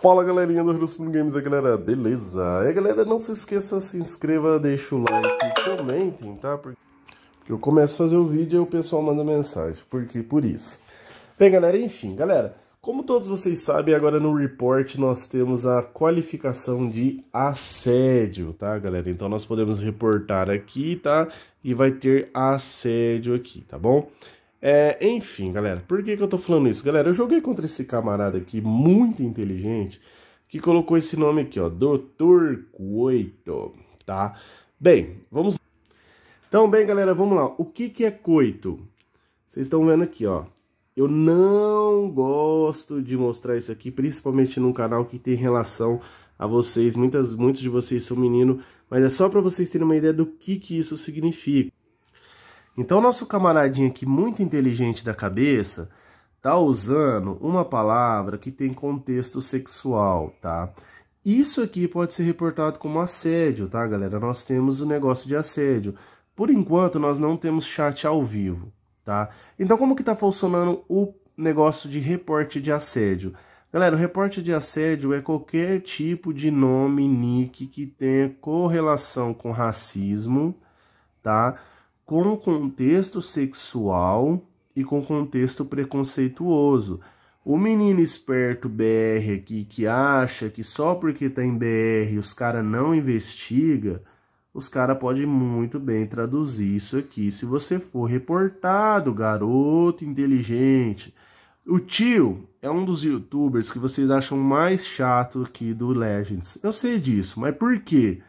Fala galerinha do Hirosfino Games, a galera, beleza? E galera, não se esqueça, se inscreva, deixa o like, comentem, tá? Porque eu começo a fazer o vídeo e o pessoal manda mensagem, porque por isso. Bem galera, enfim, galera, como todos vocês sabem, agora no report nós temos a qualificação de assédio, tá galera? Então nós podemos reportar aqui, tá? E vai ter assédio aqui, tá bom? É, enfim, galera, por que, que eu tô falando isso? Galera, eu joguei contra esse camarada aqui, muito inteligente, que colocou esse nome aqui, ó, Dr. Coito, tá? Bem, vamos lá. Então, bem, galera, vamos lá. O que, que é coito? Vocês estão vendo aqui, ó. Eu não gosto de mostrar isso aqui, principalmente num canal que tem relação a vocês. Muitas, muitos de vocês são menino, mas é só para vocês terem uma ideia do que, que isso significa. Então, nosso camaradinho aqui, muito inteligente da cabeça, tá usando uma palavra que tem contexto sexual, tá? Isso aqui pode ser reportado como assédio, tá, galera? Nós temos o um negócio de assédio. Por enquanto, nós não temos chat ao vivo, tá? Então, como que tá funcionando o negócio de reporte de assédio? Galera, o reporte de assédio é qualquer tipo de nome, nick que tenha correlação com racismo, tá? com contexto sexual e com contexto preconceituoso. O menino esperto BR aqui que acha que só porque tá em BR os cara não investiga, os cara pode muito bem traduzir isso aqui se você for reportado, garoto inteligente. O tio é um dos youtubers que vocês acham mais chato aqui do Legends. Eu sei disso, mas por quê?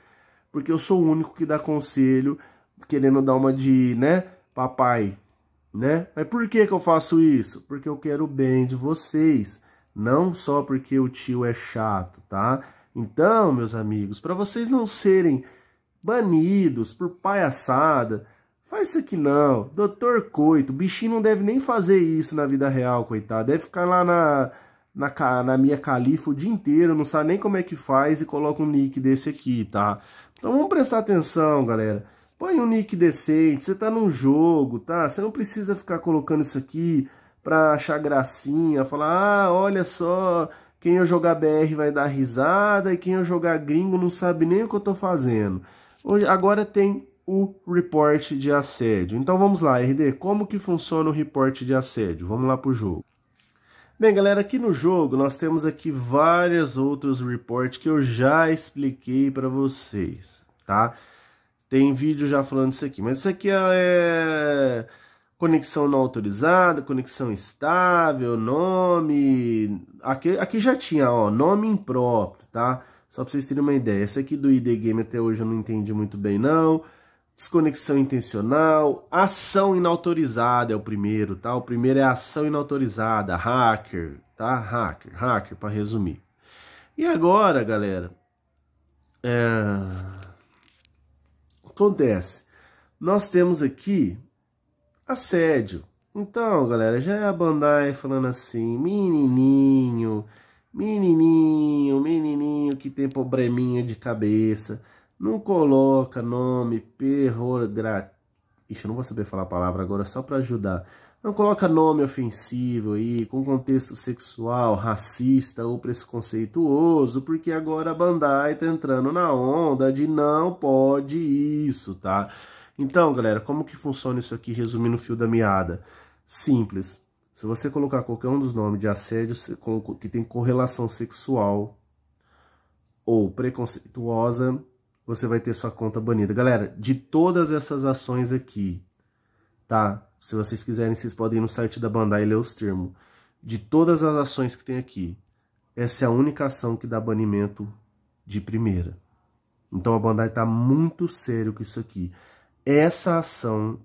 Porque eu sou o único que dá conselho querendo dar uma de, né, papai, né? Mas por que que eu faço isso? Porque eu quero o bem de vocês, não só porque o tio é chato, tá? Então, meus amigos, para vocês não serem banidos por palhaçada, faz isso aqui não. Doutor Coito, o bichinho não deve nem fazer isso na vida real, coitado. Deve ficar lá na, na, na minha califa o dia inteiro, não sabe nem como é que faz e coloca um nick desse aqui, tá? Então vamos prestar atenção, galera. Põe um nick decente, você tá num jogo, tá? Você não precisa ficar colocando isso aqui pra achar gracinha, falar, ah, olha só, quem eu jogar BR vai dar risada e quem eu jogar gringo não sabe nem o que eu tô fazendo. Hoje, agora tem o report de assédio. Então vamos lá, RD, como que funciona o report de assédio? Vamos lá pro jogo. Bem, galera, aqui no jogo nós temos aqui várias outros reports que eu já expliquei para vocês, tá? Tem vídeo já falando isso aqui. Mas isso aqui é, é conexão não autorizada, conexão estável, nome. Aqui, aqui já tinha, ó, nome impróprio, tá? Só pra vocês terem uma ideia. Esse aqui do ID Game até hoje eu não entendi muito bem, não. Desconexão intencional, ação inautorizada é o primeiro, tá? O primeiro é ação inautorizada, hacker, tá? Hacker, hacker, para resumir. E agora, galera, é acontece? Nós temos aqui assédio. Então, galera, já é a Bandai falando assim, menininho, menininho, menininho que tem probleminha de cabeça, não coloca nome, perro, gra... Ixi, eu não vou saber falar a palavra agora, só para ajudar não coloca nome ofensivo aí, com contexto sexual, racista ou preconceituoso, porque agora a Bandai tá entrando na onda de não pode isso, tá? Então, galera, como que funciona isso aqui, resumindo o fio da meada? Simples. Se você colocar qualquer um dos nomes de assédio que tem correlação sexual ou preconceituosa, você vai ter sua conta banida. Galera, de todas essas ações aqui, tá? Se vocês quiserem, vocês podem ir no site da Bandai e ler os termos. De todas as ações que tem aqui, essa é a única ação que dá banimento de primeira. Então a Bandai está muito sério com isso aqui. Essa ação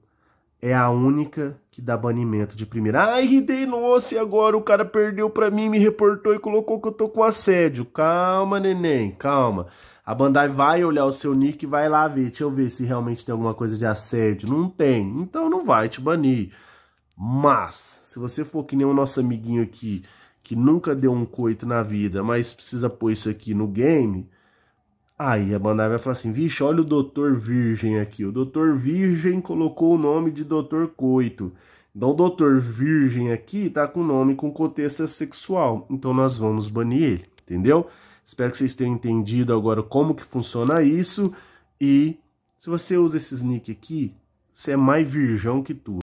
é a única que dá banimento de primeira. Ai, Ridei, nossa, e agora o cara perdeu para mim, me reportou e colocou que eu tô com assédio. Calma, neném, calma. A Bandai vai olhar o seu nick e vai lá ver, deixa eu ver se realmente tem alguma coisa de assédio. Não tem, então não vai te banir. Mas, se você for que nem o nosso amiguinho aqui, que nunca deu um coito na vida, mas precisa pôr isso aqui no game, aí a Bandai vai falar assim, vixe, olha o Doutor Virgem aqui. O Doutor Virgem colocou o nome de Doutor Coito. Então o Doutor Virgem aqui tá com nome com contexto sexual. Então nós vamos banir ele, entendeu? Espero que vocês tenham entendido agora como que funciona isso. E se você usa esses nick aqui, você é mais virgão que tu.